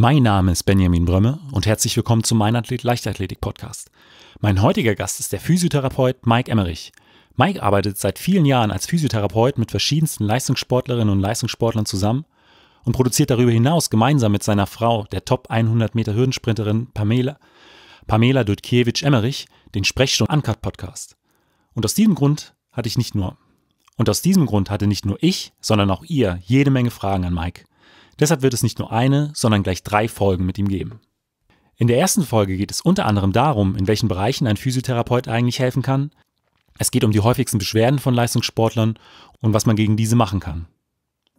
Mein Name ist Benjamin Brömme und herzlich willkommen zum Mein Athlet Leichtathletik Podcast. Mein heutiger Gast ist der Physiotherapeut Mike Emmerich. Mike arbeitet seit vielen Jahren als Physiotherapeut mit verschiedensten Leistungssportlerinnen und Leistungssportlern zusammen und produziert darüber hinaus gemeinsam mit seiner Frau, der Top 100 Meter Hürdensprinterin Pamela, Pamela Dudkiewicz Emmerich, den Sprechstunde Uncut Podcast. Und aus diesem Grund hatte ich nicht nur und aus diesem Grund hatte nicht nur ich, sondern auch ihr jede Menge Fragen an Mike. Deshalb wird es nicht nur eine, sondern gleich drei Folgen mit ihm geben. In der ersten Folge geht es unter anderem darum, in welchen Bereichen ein Physiotherapeut eigentlich helfen kann. Es geht um die häufigsten Beschwerden von Leistungssportlern und was man gegen diese machen kann.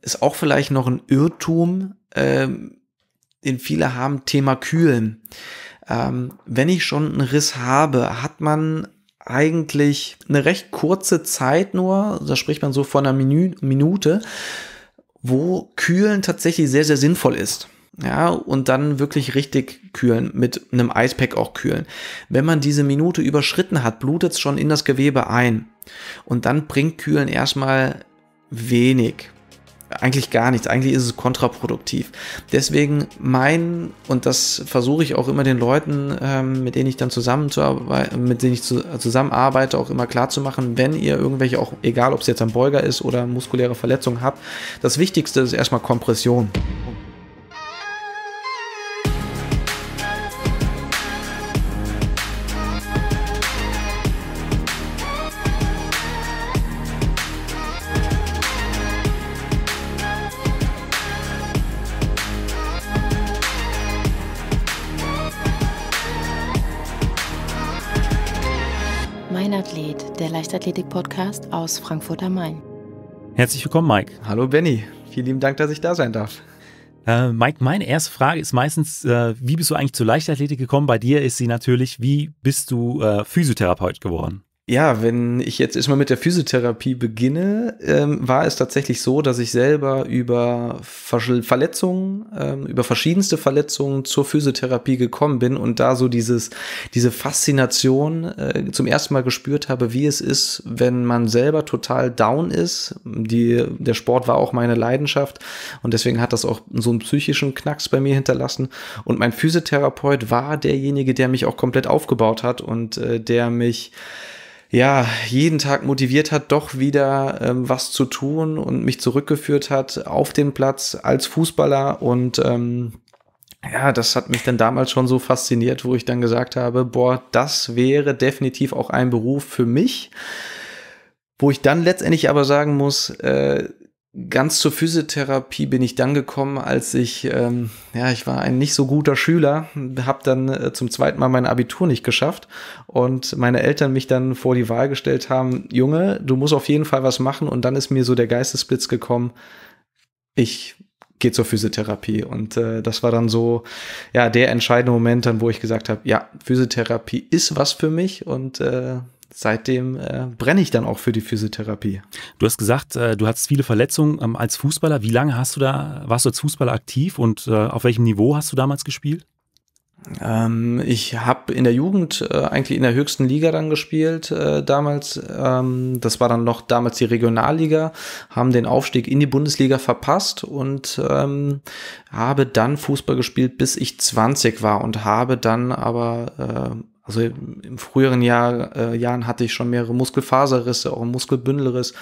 Ist auch vielleicht noch ein Irrtum, ähm, den viele haben, Thema Kühlen. Ähm, wenn ich schon einen Riss habe, hat man eigentlich eine recht kurze Zeit nur, da spricht man so von einer Menü Minute, wo Kühlen tatsächlich sehr, sehr sinnvoll ist. Ja, und dann wirklich richtig kühlen, mit einem Eispack auch kühlen. Wenn man diese Minute überschritten hat, blutet es schon in das Gewebe ein. Und dann bringt Kühlen erstmal wenig eigentlich gar nichts. Eigentlich ist es kontraproduktiv. Deswegen mein, und das versuche ich auch immer den Leuten, ähm, mit denen ich dann zusammenzuarbeiten, mit denen ich zu, zusammenarbeite, auch immer klar zu machen, wenn ihr irgendwelche, auch egal ob es jetzt ein Beuger ist oder muskuläre Verletzungen habt, das Wichtigste ist erstmal Kompression. Apothetik-Podcast aus Frankfurt am Main. Herzlich willkommen, Mike. Hallo, Benny. Vielen lieben Dank, dass ich da sein darf. Äh, Mike, meine erste Frage ist meistens, äh, wie bist du eigentlich zur Leichtathletik gekommen? Bei dir ist sie natürlich, wie bist du äh, Physiotherapeut geworden? Ja, wenn ich jetzt erstmal mit der Physiotherapie beginne, ähm, war es tatsächlich so, dass ich selber über Verletzungen, ähm, über verschiedenste Verletzungen zur Physiotherapie gekommen bin und da so dieses, diese Faszination äh, zum ersten Mal gespürt habe, wie es ist, wenn man selber total down ist. Die, der Sport war auch meine Leidenschaft und deswegen hat das auch so einen psychischen Knacks bei mir hinterlassen. Und mein Physiotherapeut war derjenige, der mich auch komplett aufgebaut hat und äh, der mich ja, jeden Tag motiviert hat, doch wieder ähm, was zu tun und mich zurückgeführt hat auf den Platz als Fußballer. Und ähm, ja, das hat mich dann damals schon so fasziniert, wo ich dann gesagt habe, boah, das wäre definitiv auch ein Beruf für mich. Wo ich dann letztendlich aber sagen muss, äh, ganz zur Physiotherapie bin ich dann gekommen, als ich, ähm, ja, ich war ein nicht so guter Schüler, habe dann äh, zum zweiten Mal mein Abitur nicht geschafft und meine Eltern mich dann vor die Wahl gestellt haben, Junge, du musst auf jeden Fall was machen und dann ist mir so der Geistesblitz gekommen, ich gehe zur Physiotherapie und äh, das war dann so, ja, der entscheidende Moment dann, wo ich gesagt habe, ja, Physiotherapie ist was für mich und äh, seitdem äh, brenne ich dann auch für die Physiotherapie. Du hast gesagt, äh, du hattest viele Verletzungen ähm, als Fußballer. Wie lange hast du da, warst du als Fußballer aktiv und äh, auf welchem Niveau hast du damals gespielt? Ähm, ich habe in der Jugend äh, eigentlich in der höchsten Liga dann gespielt äh, damals. Ähm, das war dann noch damals die Regionalliga, haben den Aufstieg in die Bundesliga verpasst und ähm, habe dann Fußball gespielt, bis ich 20 war und habe dann aber äh, also im früheren Jahr, äh, Jahren hatte ich schon mehrere Muskelfaserrisse, auch einen Muskelbündelriss.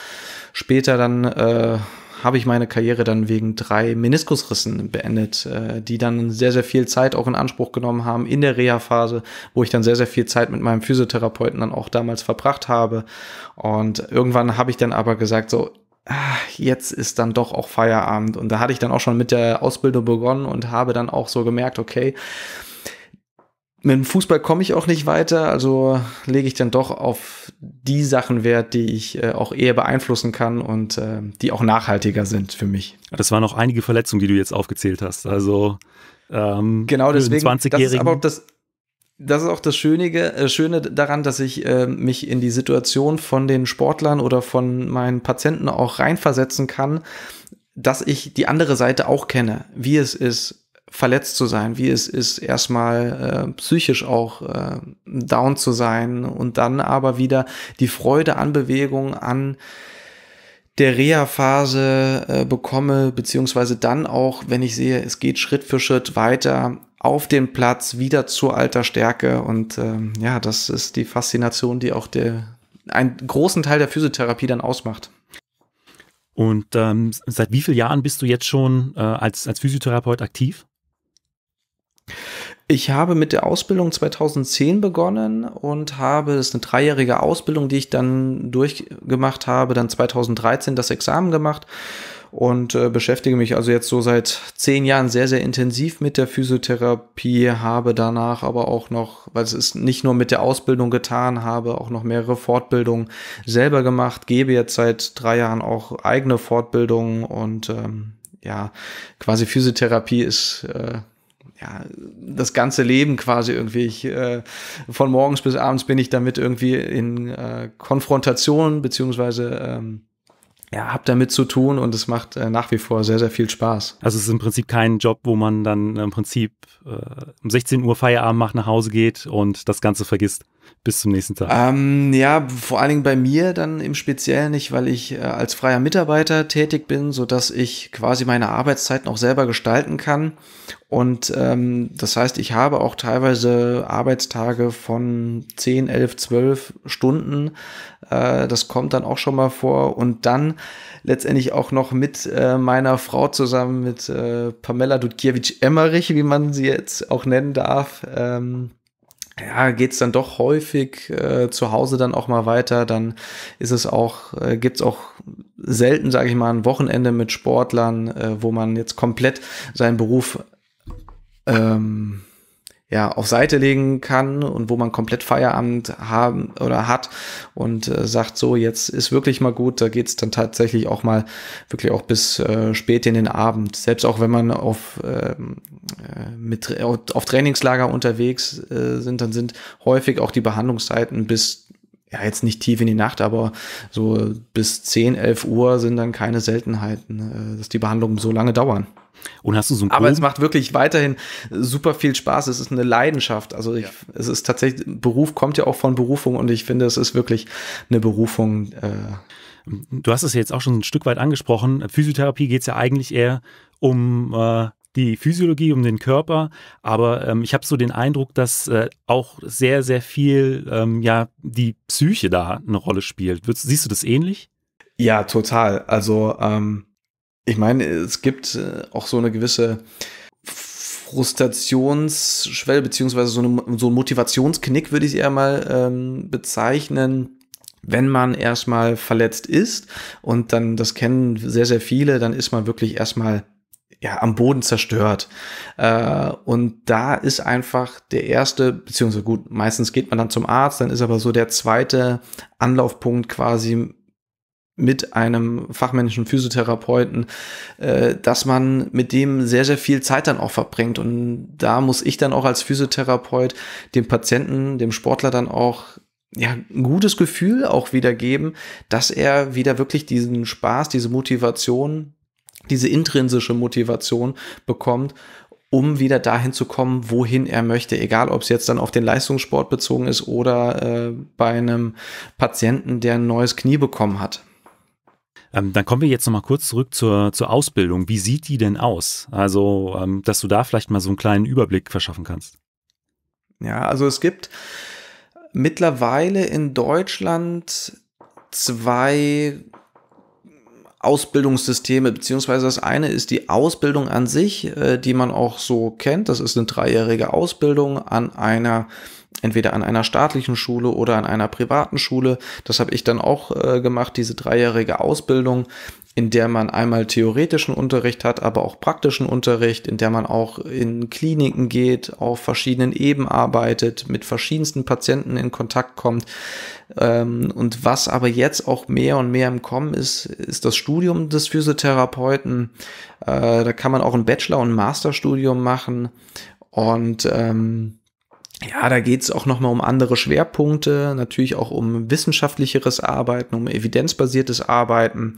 Später dann äh, habe ich meine Karriere dann wegen drei Meniskusrissen beendet, äh, die dann sehr, sehr viel Zeit auch in Anspruch genommen haben in der Reha-Phase, wo ich dann sehr, sehr viel Zeit mit meinem Physiotherapeuten dann auch damals verbracht habe. Und irgendwann habe ich dann aber gesagt, so, ah, jetzt ist dann doch auch Feierabend. Und da hatte ich dann auch schon mit der Ausbildung begonnen und habe dann auch so gemerkt, okay, mit dem Fußball komme ich auch nicht weiter, also lege ich dann doch auf die Sachen Wert, die ich äh, auch eher beeinflussen kann und äh, die auch nachhaltiger sind für mich. Das waren auch einige Verletzungen, die du jetzt aufgezählt hast. Also ähm, genau deswegen. das ist aber das, das ist auch das Schönige, äh, Schöne daran, dass ich äh, mich in die Situation von den Sportlern oder von meinen Patienten auch reinversetzen kann, dass ich die andere Seite auch kenne, wie es ist, verletzt zu sein, wie es ist, erstmal äh, psychisch auch äh, down zu sein und dann aber wieder die Freude an Bewegung, an der Reha-Phase äh, bekomme, beziehungsweise dann auch, wenn ich sehe, es geht Schritt für Schritt weiter auf den Platz, wieder zur alter Stärke. Und ähm, ja, das ist die Faszination, die auch der, einen großen Teil der Physiotherapie dann ausmacht. Und ähm, seit wie vielen Jahren bist du jetzt schon äh, als, als Physiotherapeut aktiv? Ich habe mit der Ausbildung 2010 begonnen und habe, das ist eine dreijährige Ausbildung, die ich dann durchgemacht habe, dann 2013 das Examen gemacht und äh, beschäftige mich also jetzt so seit zehn Jahren sehr, sehr intensiv mit der Physiotherapie, habe danach aber auch noch, weil es ist nicht nur mit der Ausbildung getan, habe auch noch mehrere Fortbildungen selber gemacht, gebe jetzt seit drei Jahren auch eigene Fortbildungen und ähm, ja, quasi Physiotherapie ist... Äh, ja, das ganze Leben quasi irgendwie. Ich, äh, von morgens bis abends bin ich damit irgendwie in äh, Konfrontation, beziehungsweise ähm, ja, hab damit zu tun und es macht äh, nach wie vor sehr, sehr viel Spaß. Also es ist im Prinzip kein Job, wo man dann im Prinzip äh, um 16 Uhr Feierabend macht, nach Hause geht und das Ganze vergisst bis zum nächsten Tag? Ähm, ja, vor allen Dingen bei mir dann im Speziellen nicht, weil ich äh, als freier Mitarbeiter tätig bin, so dass ich quasi meine Arbeitszeiten auch selber gestalten kann. Und ähm, das heißt, ich habe auch teilweise Arbeitstage von 10, 11, 12 Stunden. Äh, das kommt dann auch schon mal vor. Und dann letztendlich auch noch mit äh, meiner Frau zusammen, mit äh, Pamela Dudkiewicz-Emmerich, wie man sie jetzt auch nennen darf. Ähm, ja, geht's dann doch häufig äh, zu Hause dann auch mal weiter, dann ist es auch, äh, gibt's auch selten, sage ich mal, ein Wochenende mit Sportlern, äh, wo man jetzt komplett seinen Beruf ähm, ja auf Seite legen kann und wo man komplett Feierabend haben oder hat und äh, sagt so jetzt ist wirklich mal gut da geht's dann tatsächlich auch mal wirklich auch bis äh, spät in den Abend selbst auch wenn man auf ähm, äh, mit auf Trainingslager unterwegs äh, sind dann sind häufig auch die Behandlungszeiten bis ja, jetzt nicht tief in die Nacht, aber so bis 10, 11 Uhr sind dann keine Seltenheiten, äh, dass die Behandlungen so lange dauern. Und hast du so einen Aber es macht wirklich weiterhin super viel Spaß. Es ist eine Leidenschaft. Also ich, ja. es ist tatsächlich, Beruf kommt ja auch von Berufung und ich finde, es ist wirklich eine Berufung. Äh du hast es jetzt auch schon ein Stück weit angesprochen. Physiotherapie geht es ja eigentlich eher um äh, die Physiologie, um den Körper. Aber ähm, ich habe so den Eindruck, dass äh, auch sehr, sehr viel ähm, ja die Psyche da eine Rolle spielt. Siehst du das ähnlich? Ja, total. Also ähm, ich meine, es gibt äh, auch so eine gewisse Frustrationsschwelle, beziehungsweise so, eine, so ein Motivationsknick, würde ich es eher mal ähm, bezeichnen. Wenn man erstmal verletzt ist und dann, das kennen sehr, sehr viele, dann ist man wirklich erstmal ja, am Boden zerstört. Äh, und da ist einfach der erste, beziehungsweise gut, meistens geht man dann zum Arzt, dann ist aber so der zweite Anlaufpunkt quasi mit einem fachmännischen Physiotherapeuten, äh, dass man mit dem sehr, sehr viel Zeit dann auch verbringt. Und da muss ich dann auch als Physiotherapeut dem Patienten, dem Sportler dann auch ja, ein gutes Gefühl auch wieder geben, dass er wieder wirklich diesen Spaß, diese Motivation, diese intrinsische Motivation bekommt um wieder dahin zu kommen, wohin er möchte. Egal, ob es jetzt dann auf den Leistungssport bezogen ist oder äh, bei einem Patienten, der ein neues Knie bekommen hat. Ähm, dann kommen wir jetzt nochmal kurz zurück zur, zur Ausbildung. Wie sieht die denn aus? Also, ähm, dass du da vielleicht mal so einen kleinen Überblick verschaffen kannst. Ja, also es gibt mittlerweile in Deutschland zwei Ausbildungssysteme, beziehungsweise das eine ist die Ausbildung an sich, äh, die man auch so kennt. Das ist eine dreijährige Ausbildung an einer entweder an einer staatlichen Schule oder an einer privaten Schule. Das habe ich dann auch äh, gemacht, diese dreijährige Ausbildung, in der man einmal theoretischen Unterricht hat, aber auch praktischen Unterricht, in der man auch in Kliniken geht, auf verschiedenen Ebenen arbeitet, mit verschiedensten Patienten in Kontakt kommt. Ähm, und was aber jetzt auch mehr und mehr im Kommen ist, ist das Studium des Physiotherapeuten. Äh, da kann man auch ein Bachelor- und Masterstudium machen. Und ähm, ja, da geht es auch nochmal um andere Schwerpunkte, natürlich auch um wissenschaftlicheres Arbeiten, um evidenzbasiertes Arbeiten.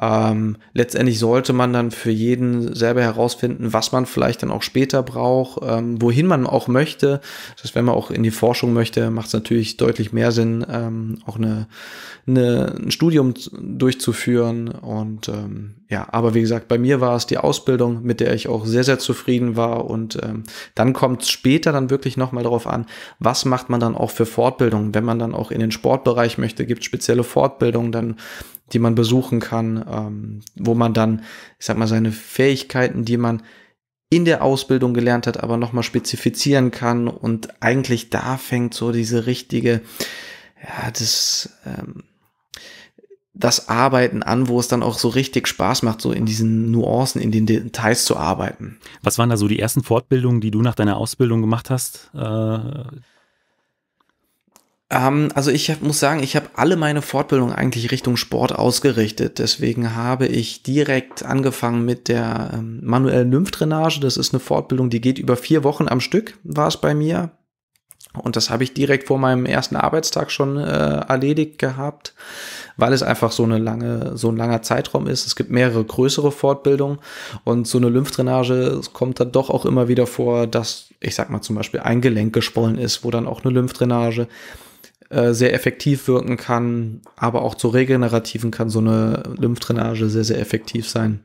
Ähm, letztendlich sollte man dann für jeden selber herausfinden, was man vielleicht dann auch später braucht, ähm, wohin man auch möchte. Das heißt, wenn man auch in die Forschung möchte, macht es natürlich deutlich mehr Sinn, ähm, auch eine, eine, ein Studium durchzuführen. Und ähm, ja, aber wie gesagt, bei mir war es die Ausbildung, mit der ich auch sehr, sehr zufrieden war. Und ähm, dann kommt später dann wirklich nochmal darauf an, was macht man dann auch für Fortbildungen. Wenn man dann auch in den Sportbereich möchte, gibt es spezielle Fortbildungen dann, die man besuchen kann, ähm, wo man dann, ich sag mal, seine Fähigkeiten, die man in der Ausbildung gelernt hat, aber nochmal spezifizieren kann. Und eigentlich da fängt so diese richtige, ja, das, ähm, das Arbeiten an, wo es dann auch so richtig Spaß macht, so in diesen Nuancen, in den Details zu arbeiten. Was waren da so die ersten Fortbildungen, die du nach deiner Ausbildung gemacht hast? Äh ähm, also ich hab, muss sagen, ich habe alle meine Fortbildungen eigentlich Richtung Sport ausgerichtet. Deswegen habe ich direkt angefangen mit der ähm, manuellen Lymphdrainage. Das ist eine Fortbildung, die geht über vier Wochen am Stück, war es bei mir. Und das habe ich direkt vor meinem ersten Arbeitstag schon äh, erledigt gehabt, weil es einfach so eine lange, so ein langer Zeitraum ist. Es gibt mehrere größere Fortbildungen und so eine Lymphdrainage kommt dann doch auch immer wieder vor, dass ich sag mal zum Beispiel ein Gelenk geschwollen ist, wo dann auch eine Lymphdrainage äh, sehr effektiv wirken kann, aber auch zu regenerativen kann so eine Lymphdrainage sehr, sehr effektiv sein.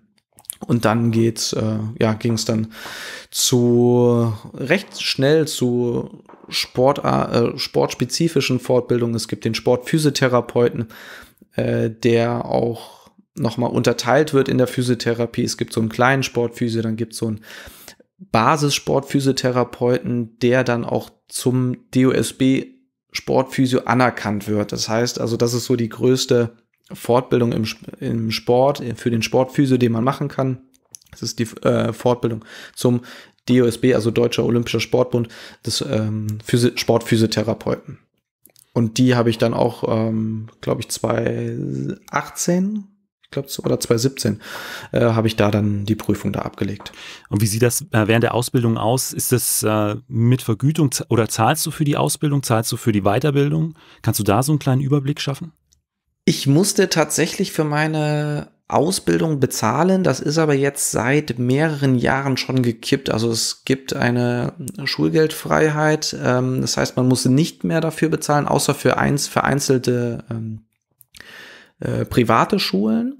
Und dann geht's, äh, ja, ging es dann zu recht schnell zu Sport, äh, sportspezifischen Fortbildungen. Es gibt den Sportphysiotherapeuten, äh, der auch nochmal unterteilt wird in der Physiotherapie. Es gibt so einen kleinen Sportphysio, dann gibt es so einen Basissportphysiotherapeuten, der dann auch zum DOSB Sportphysio anerkannt wird. Das heißt also, das ist so die größte Fortbildung im, im Sport, für den Sportphysio, den man machen kann. Das ist die äh, Fortbildung zum DOSB, also Deutscher Olympischer Sportbund, des ähm, Sportphysiotherapeuten. Und die habe ich dann auch, ähm, glaube ich, 2018 ich glaube, oder 2017 äh, habe ich da dann die Prüfung da abgelegt. Und wie sieht das äh, während der Ausbildung aus? Ist das äh, mit Vergütung oder zahlst du für die Ausbildung, zahlst du für die Weiterbildung? Kannst du da so einen kleinen Überblick schaffen? Ich musste tatsächlich für meine Ausbildung bezahlen. Das ist aber jetzt seit mehreren Jahren schon gekippt. Also es gibt eine Schulgeldfreiheit. Ähm, das heißt, man muss nicht mehr dafür bezahlen, außer für eins vereinzelte ähm, äh, private Schulen.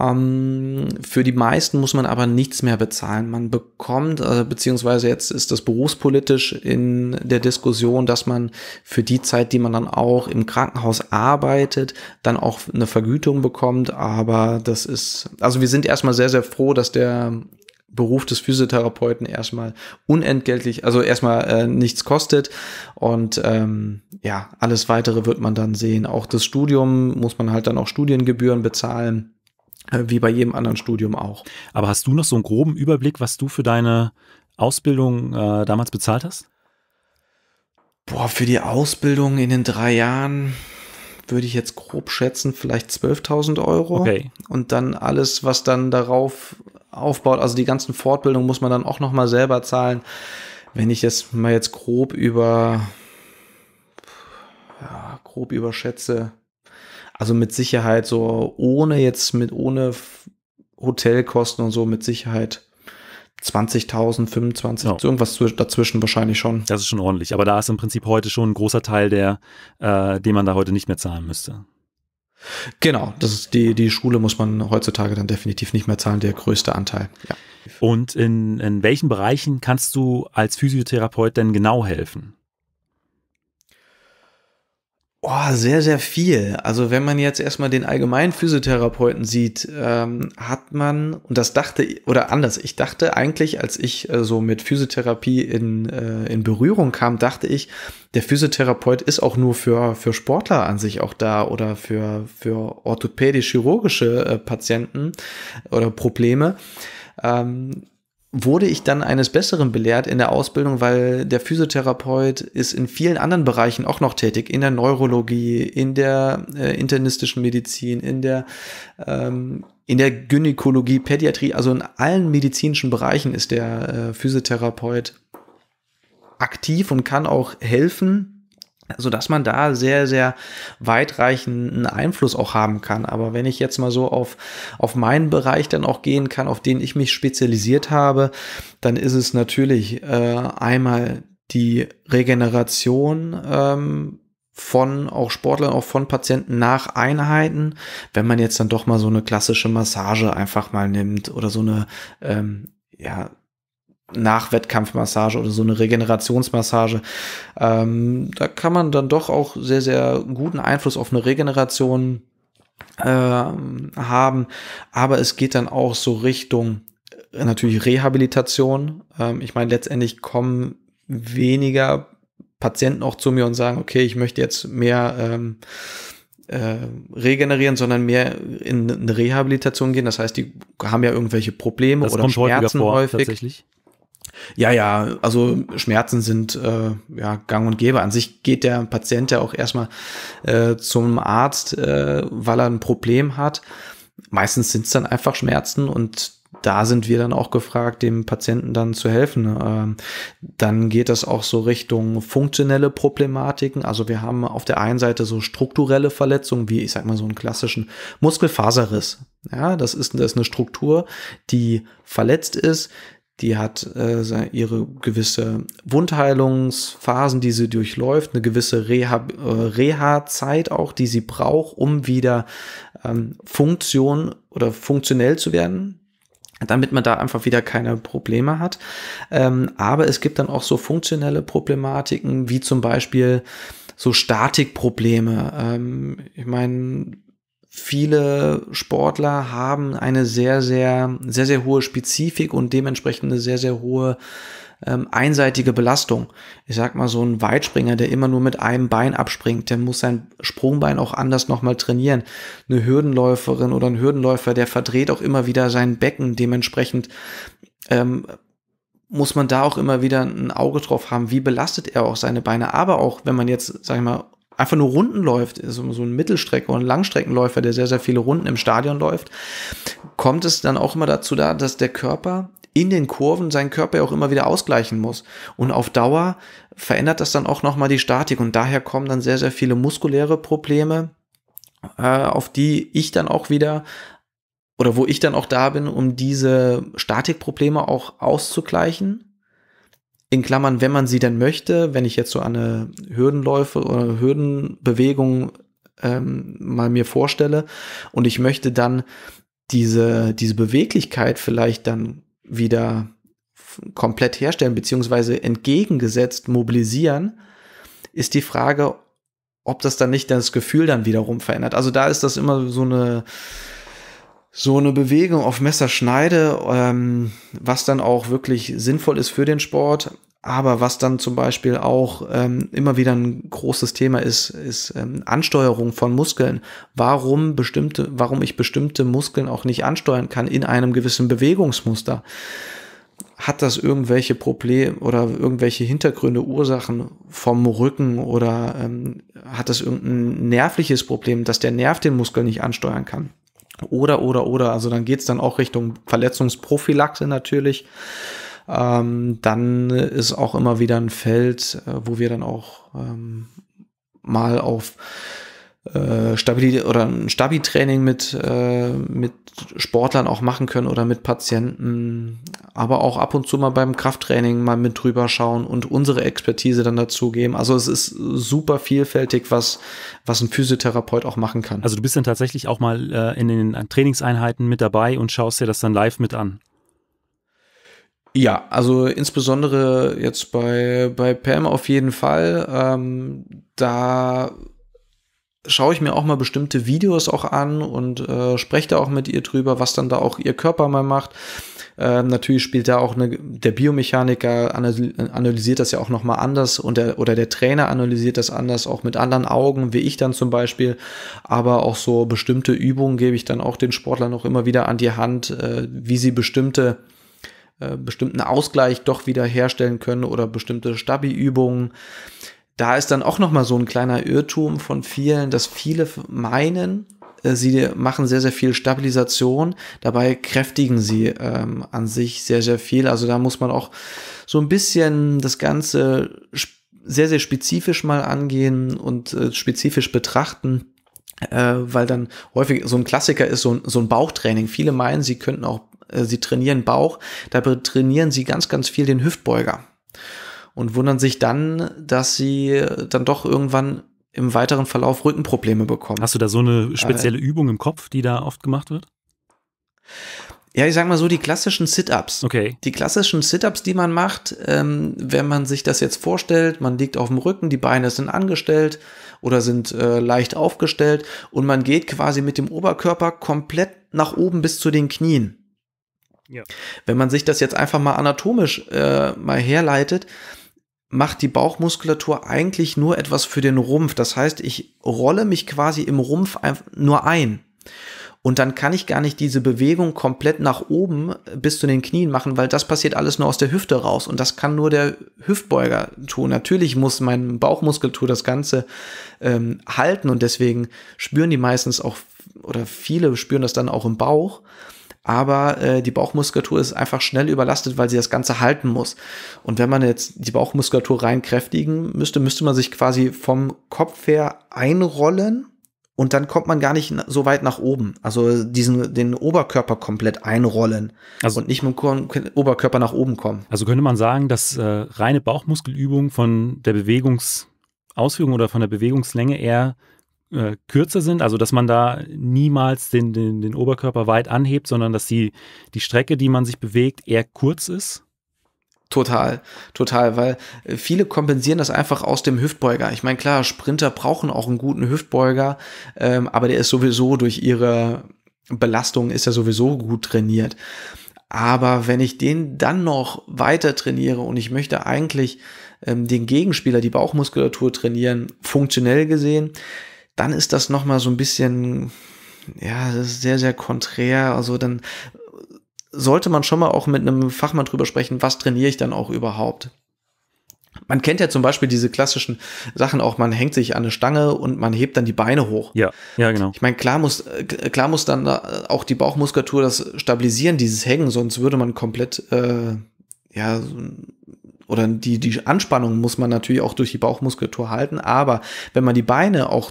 Ähm, für die meisten muss man aber nichts mehr bezahlen. Man bekommt, äh, beziehungsweise jetzt ist das berufspolitisch in der Diskussion, dass man für die Zeit, die man dann auch im Krankenhaus arbeitet, dann auch eine Vergütung bekommt. Aber das ist, also wir sind erstmal sehr, sehr froh, dass der Beruf des Physiotherapeuten erstmal unentgeltlich, also erstmal äh, nichts kostet. Und ähm, ja, alles weitere wird man dann sehen. Auch das Studium muss man halt dann auch Studiengebühren bezahlen. Äh, wie bei jedem anderen Studium auch. Aber hast du noch so einen groben Überblick, was du für deine Ausbildung äh, damals bezahlt hast? Boah, für die Ausbildung in den drei Jahren würde ich jetzt grob schätzen, vielleicht 12.000 Euro. Okay. Und dann alles, was dann darauf aufbaut, also die ganzen Fortbildungen muss man dann auch nochmal selber zahlen. Wenn ich das mal jetzt grob über, ja, grob überschätze, also mit Sicherheit so ohne jetzt mit ohne Hotelkosten und so mit Sicherheit 20.000, 25, no. irgendwas dazwischen wahrscheinlich schon. Das ist schon ordentlich. Aber da ist im Prinzip heute schon ein großer Teil, der, äh, den man da heute nicht mehr zahlen müsste. Genau, das ist die, die Schule muss man heutzutage dann definitiv nicht mehr zahlen, der größte Anteil. Ja. Und in, in welchen Bereichen kannst du als Physiotherapeut denn genau helfen? Oh, sehr, sehr viel. Also wenn man jetzt erstmal den allgemeinen Physiotherapeuten sieht, ähm, hat man, und das dachte, oder anders, ich dachte eigentlich, als ich äh, so mit Physiotherapie in, äh, in Berührung kam, dachte ich, der Physiotherapeut ist auch nur für, für Sportler an sich auch da oder für, für orthopädisch-chirurgische äh, Patienten oder Probleme. Ähm, wurde ich dann eines Besseren belehrt in der Ausbildung, weil der Physiotherapeut ist in vielen anderen Bereichen auch noch tätig, in der Neurologie, in der äh, internistischen Medizin, in der, ähm, in der Gynäkologie, Pädiatrie, also in allen medizinischen Bereichen ist der äh, Physiotherapeut aktiv und kann auch helfen, so dass man da sehr, sehr weitreichenden Einfluss auch haben kann. Aber wenn ich jetzt mal so auf, auf meinen Bereich dann auch gehen kann, auf den ich mich spezialisiert habe, dann ist es natürlich äh, einmal die Regeneration ähm, von auch Sportlern, auch von Patienten nach Einheiten, wenn man jetzt dann doch mal so eine klassische Massage einfach mal nimmt oder so eine ähm, ja, nach Wettkampfmassage oder so eine Regenerationsmassage. Ähm, da kann man dann doch auch sehr, sehr guten Einfluss auf eine Regeneration äh, haben. Aber es geht dann auch so Richtung äh, natürlich Rehabilitation. Ähm, ich meine, letztendlich kommen weniger Patienten auch zu mir und sagen, okay, ich möchte jetzt mehr ähm, äh, regenerieren, sondern mehr in eine Rehabilitation gehen. Das heißt, die haben ja irgendwelche Probleme das oder Schmerzen häufig. Vor, tatsächlich. Ja, ja, also Schmerzen sind äh, ja gang und gäbe. An sich geht der Patient ja auch erstmal äh, zum Arzt, äh, weil er ein Problem hat. Meistens sind es dann einfach Schmerzen und da sind wir dann auch gefragt, dem Patienten dann zu helfen. Ähm, dann geht das auch so Richtung funktionelle Problematiken. Also wir haben auf der einen Seite so strukturelle Verletzungen, wie ich sag mal so einen klassischen Muskelfaserriss. Ja, das ist, das ist eine Struktur, die verletzt ist, die hat äh, ihre gewisse Wundheilungsphasen, die sie durchläuft, eine gewisse äh, Reha-Zeit Reha auch, die sie braucht, um wieder ähm, Funktion oder funktionell zu werden, damit man da einfach wieder keine Probleme hat. Ähm, aber es gibt dann auch so funktionelle Problematiken, wie zum Beispiel so Statikprobleme. Ähm, ich meine, viele Sportler haben eine sehr, sehr, sehr, sehr hohe Spezifik und dementsprechend eine sehr, sehr hohe ähm, einseitige Belastung. Ich sag mal, so ein Weitspringer, der immer nur mit einem Bein abspringt, der muss sein Sprungbein auch anders nochmal trainieren. Eine Hürdenläuferin oder ein Hürdenläufer, der verdreht auch immer wieder sein Becken. Dementsprechend ähm, muss man da auch immer wieder ein Auge drauf haben, wie belastet er auch seine Beine. Aber auch, wenn man jetzt, sag ich mal, einfach nur Runden läuft, so, so ein Mittelstrecker und Langstreckenläufer, der sehr, sehr viele Runden im Stadion läuft, kommt es dann auch immer dazu da, dass der Körper in den Kurven seinen Körper ja auch immer wieder ausgleichen muss. Und auf Dauer verändert das dann auch nochmal die Statik und daher kommen dann sehr, sehr viele muskuläre Probleme, äh, auf die ich dann auch wieder oder wo ich dann auch da bin, um diese Statikprobleme auch auszugleichen in Klammern, wenn man sie denn möchte, wenn ich jetzt so eine Hürdenläufe oder Hürdenbewegung ähm, mal mir vorstelle und ich möchte dann diese, diese Beweglichkeit vielleicht dann wieder komplett herstellen, beziehungsweise entgegengesetzt mobilisieren, ist die Frage, ob das dann nicht das Gefühl dann wiederum verändert. Also da ist das immer so eine, so eine Bewegung auf Messerschneide, ähm, was dann auch wirklich sinnvoll ist für den Sport, aber was dann zum Beispiel auch ähm, immer wieder ein großes Thema ist, ist ähm, Ansteuerung von Muskeln. Warum bestimmte, warum ich bestimmte Muskeln auch nicht ansteuern kann in einem gewissen Bewegungsmuster. Hat das irgendwelche Probleme oder irgendwelche Hintergründe, Ursachen vom Rücken oder ähm, hat das irgendein nervliches Problem, dass der Nerv den Muskel nicht ansteuern kann? Oder, oder, oder. Also dann geht's dann auch Richtung Verletzungsprophylaxe natürlich ähm, dann ist auch immer wieder ein Feld, äh, wo wir dann auch ähm, mal auf äh, Stabilität oder ein Stabi-Training mit, äh, mit Sportlern auch machen können oder mit Patienten, aber auch ab und zu mal beim Krafttraining mal mit drüber schauen und unsere Expertise dann dazugeben. Also es ist super vielfältig, was, was ein Physiotherapeut auch machen kann. Also du bist dann tatsächlich auch mal äh, in den Trainingseinheiten mit dabei und schaust dir das dann live mit an. Ja, also insbesondere jetzt bei, bei Pam auf jeden Fall. Ähm, da schaue ich mir auch mal bestimmte Videos auch an und äh, spreche da auch mit ihr drüber, was dann da auch ihr Körper mal macht. Ähm, natürlich spielt da auch eine, der Biomechaniker analysiert das ja auch nochmal anders und der, oder der Trainer analysiert das anders, auch mit anderen Augen, wie ich dann zum Beispiel. Aber auch so bestimmte Übungen gebe ich dann auch den Sportlern noch immer wieder an die Hand, äh, wie sie bestimmte äh, bestimmten Ausgleich doch wieder herstellen können oder bestimmte Stabi-Übungen. Da ist dann auch nochmal so ein kleiner Irrtum von vielen, dass viele meinen, äh, sie machen sehr, sehr viel Stabilisation, dabei kräftigen sie ähm, an sich sehr, sehr viel. Also da muss man auch so ein bisschen das Ganze sehr, sehr spezifisch mal angehen und äh, spezifisch betrachten. Äh, weil dann häufig so ein Klassiker ist so ein, so ein Bauchtraining. Viele meinen, sie könnten auch äh, sie trainieren Bauch, da trainieren sie ganz, ganz viel den Hüftbeuger und wundern sich dann, dass sie äh, dann doch irgendwann im weiteren Verlauf Rückenprobleme bekommen. Hast du da so eine äh, spezielle Übung im Kopf, die da oft gemacht wird? Ja, ich sag mal so, die klassischen Sit-Ups. Okay. Die klassischen Sit-Ups, die man macht, ähm, wenn man sich das jetzt vorstellt, man liegt auf dem Rücken, die Beine sind angestellt oder sind äh, leicht aufgestellt und man geht quasi mit dem Oberkörper komplett nach oben bis zu den Knien. Ja. Wenn man sich das jetzt einfach mal anatomisch äh, mal herleitet, macht die Bauchmuskulatur eigentlich nur etwas für den Rumpf. Das heißt, ich rolle mich quasi im Rumpf nur ein. Und dann kann ich gar nicht diese Bewegung komplett nach oben bis zu den Knien machen, weil das passiert alles nur aus der Hüfte raus. Und das kann nur der Hüftbeuger tun. Natürlich muss mein Bauchmuskulatur das Ganze ähm, halten und deswegen spüren die meistens auch, oder viele spüren das dann auch im Bauch aber äh, die Bauchmuskulatur ist einfach schnell überlastet, weil sie das Ganze halten muss. Und wenn man jetzt die Bauchmuskulatur rein kräftigen müsste, müsste man sich quasi vom Kopf her einrollen und dann kommt man gar nicht so weit nach oben. Also diesen, den Oberkörper komplett einrollen also, und nicht mit dem Oberkörper nach oben kommen. Also könnte man sagen, dass äh, reine Bauchmuskelübung von der Bewegungsausführung oder von der Bewegungslänge eher äh, kürzer sind, also dass man da niemals den, den, den Oberkörper weit anhebt, sondern dass die, die Strecke, die man sich bewegt, eher kurz ist? Total, total, weil äh, viele kompensieren das einfach aus dem Hüftbeuger. Ich meine, klar, Sprinter brauchen auch einen guten Hüftbeuger, ähm, aber der ist sowieso durch ihre Belastung ist er sowieso gut trainiert. Aber wenn ich den dann noch weiter trainiere und ich möchte eigentlich ähm, den Gegenspieler, die Bauchmuskulatur trainieren, funktionell gesehen, dann ist das nochmal so ein bisschen, ja, das ist sehr, sehr konträr. Also dann sollte man schon mal auch mit einem Fachmann drüber sprechen, was trainiere ich dann auch überhaupt. Man kennt ja zum Beispiel diese klassischen Sachen auch, man hängt sich an eine Stange und man hebt dann die Beine hoch. Ja, ja, genau. Ich meine, klar muss, klar muss dann auch die Bauchmuskulatur das stabilisieren, dieses Hängen, sonst würde man komplett, äh, ja, oder die, die Anspannung muss man natürlich auch durch die Bauchmuskulatur halten, aber wenn man die Beine auch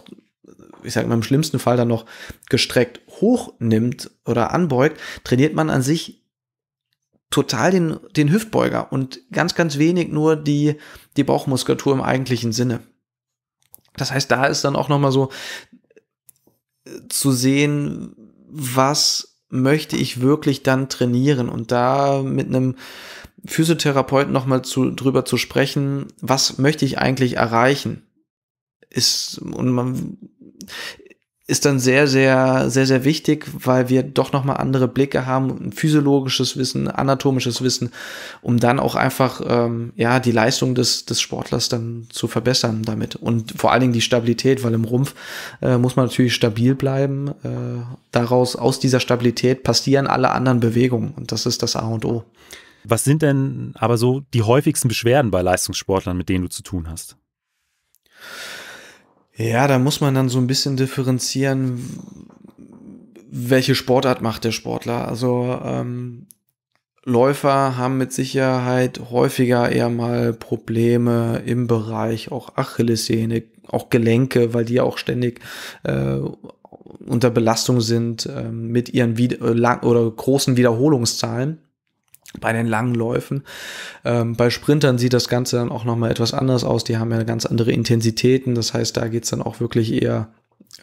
ich sage mal im schlimmsten Fall dann noch gestreckt hochnimmt oder anbeugt, trainiert man an sich total den, den Hüftbeuger und ganz, ganz wenig nur die, die Bauchmuskulatur im eigentlichen Sinne. Das heißt, da ist dann auch nochmal so äh, zu sehen, was möchte ich wirklich dann trainieren und da mit einem Physiotherapeuten nochmal zu, drüber zu sprechen, was möchte ich eigentlich erreichen? Ist, und man ist dann sehr, sehr, sehr, sehr wichtig, weil wir doch nochmal andere Blicke haben, ein physiologisches Wissen, anatomisches Wissen, um dann auch einfach ähm, ja, die Leistung des, des Sportlers dann zu verbessern damit. Und vor allen Dingen die Stabilität, weil im Rumpf äh, muss man natürlich stabil bleiben. Äh, daraus, aus dieser Stabilität passieren alle anderen Bewegungen und das ist das A und O. Was sind denn aber so die häufigsten Beschwerden bei Leistungssportlern, mit denen du zu tun hast? Ja, da muss man dann so ein bisschen differenzieren, welche Sportart macht der Sportler. Also ähm, Läufer haben mit Sicherheit häufiger eher mal Probleme im Bereich auch Achillessehne, auch Gelenke, weil die ja auch ständig äh, unter Belastung sind äh, mit ihren Wied oder großen Wiederholungszahlen bei den langen Läufen. Ähm, bei Sprintern sieht das Ganze dann auch nochmal etwas anders aus. Die haben ja ganz andere Intensitäten. Das heißt, da geht's dann auch wirklich eher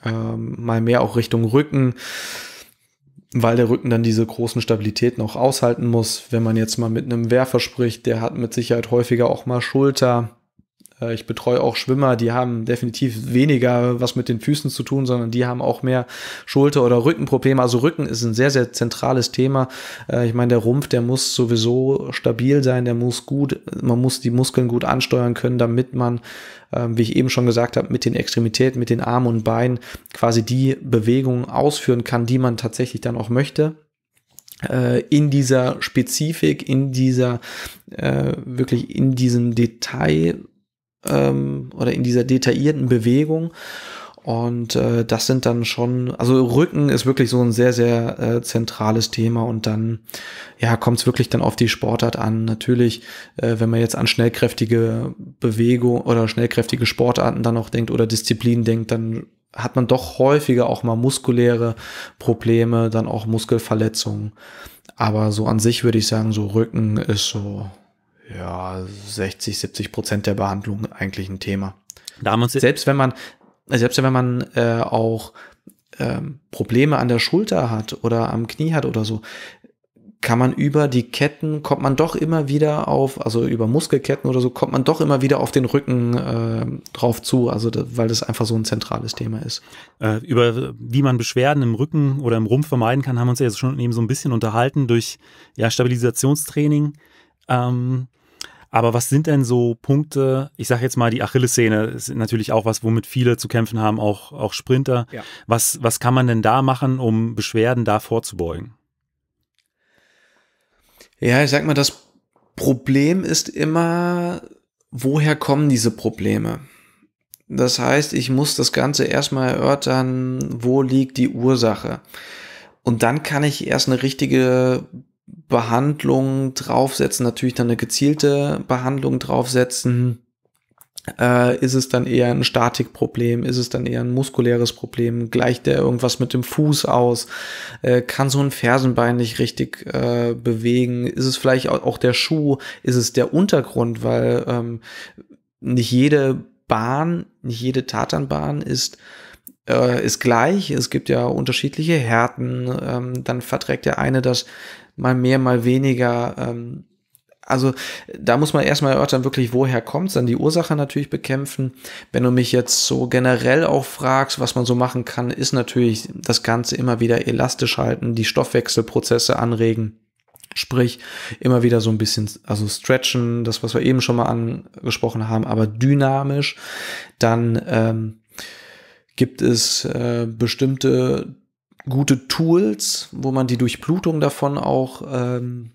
ähm, mal mehr auch Richtung Rücken, weil der Rücken dann diese großen Stabilitäten auch aushalten muss. Wenn man jetzt mal mit einem Werfer spricht, der hat mit Sicherheit häufiger auch mal Schulter äh, ich betreue auch Schwimmer, die haben definitiv weniger was mit den Füßen zu tun, sondern die haben auch mehr Schulter- oder Rückenprobleme. Also Rücken ist ein sehr, sehr zentrales Thema. Äh, ich meine, der Rumpf, der muss sowieso stabil sein, der muss gut, man muss die Muskeln gut ansteuern können, damit man, ähm, wie ich eben schon gesagt habe, mit den Extremitäten, mit den Armen und Beinen quasi die Bewegungen ausführen kann, die man tatsächlich dann auch möchte äh, in dieser Spezifik, in dieser äh, wirklich in diesem Detail ähm, oder in dieser detaillierten Bewegung. Und äh, das sind dann schon, also Rücken ist wirklich so ein sehr, sehr äh, zentrales Thema und dann, ja, kommt es wirklich dann auf die Sportart an. Natürlich, äh, wenn man jetzt an schnellkräftige Bewegung oder schnellkräftige Sportarten dann auch denkt oder Disziplinen denkt, dann hat man doch häufiger auch mal muskuläre Probleme, dann auch Muskelverletzungen. Aber so an sich würde ich sagen, so Rücken ist so ja, 60, 70 Prozent der Behandlung eigentlich ein Thema. selbst wenn man, selbst wenn man äh, auch ähm, Probleme an der Schulter hat oder am Knie hat oder so, kann man über die Ketten, kommt man doch immer wieder auf, also über Muskelketten oder so, kommt man doch immer wieder auf den Rücken äh, drauf zu, also da, weil das einfach so ein zentrales Thema ist. Äh, über wie man Beschwerden im Rücken oder im Rumpf vermeiden kann, haben wir uns ja jetzt schon eben so ein bisschen unterhalten durch ja, Stabilisationstraining. Ähm, aber was sind denn so Punkte? Ich sage jetzt mal, die Achillessehne ist natürlich auch was, womit viele zu kämpfen haben, auch, auch Sprinter. Ja. Was, was kann man denn da machen, um Beschwerden da vorzubeugen? Ja, ich sag mal, das Problem ist immer, woher kommen diese Probleme? Das heißt, ich muss das Ganze erstmal erörtern, wo liegt die Ursache. Und dann kann ich erst eine richtige Behandlung draufsetzen, natürlich dann eine gezielte Behandlung draufsetzen. Äh, ist es dann eher ein Statikproblem? Ist es dann eher ein muskuläres Problem? Gleicht der irgendwas mit dem Fuß aus? Äh, kann so ein Fersenbein nicht richtig äh, bewegen? Ist es vielleicht auch der Schuh? Ist es der Untergrund? Weil ähm, nicht jede Bahn, nicht jede Tatanbahn ist äh, ist gleich. Es gibt ja unterschiedliche Härten. Ähm, dann verträgt der eine das mal mehr, mal weniger. Ähm, also da muss man erstmal erörtern, wirklich woher kommt dann die Ursache natürlich bekämpfen. Wenn du mich jetzt so generell auch fragst, was man so machen kann, ist natürlich das Ganze immer wieder elastisch halten, die Stoffwechselprozesse anregen. Sprich, immer wieder so ein bisschen, also stretchen, das, was wir eben schon mal angesprochen haben, aber dynamisch. Dann ähm, gibt es äh, bestimmte gute Tools, wo man die Durchblutung davon auch ähm,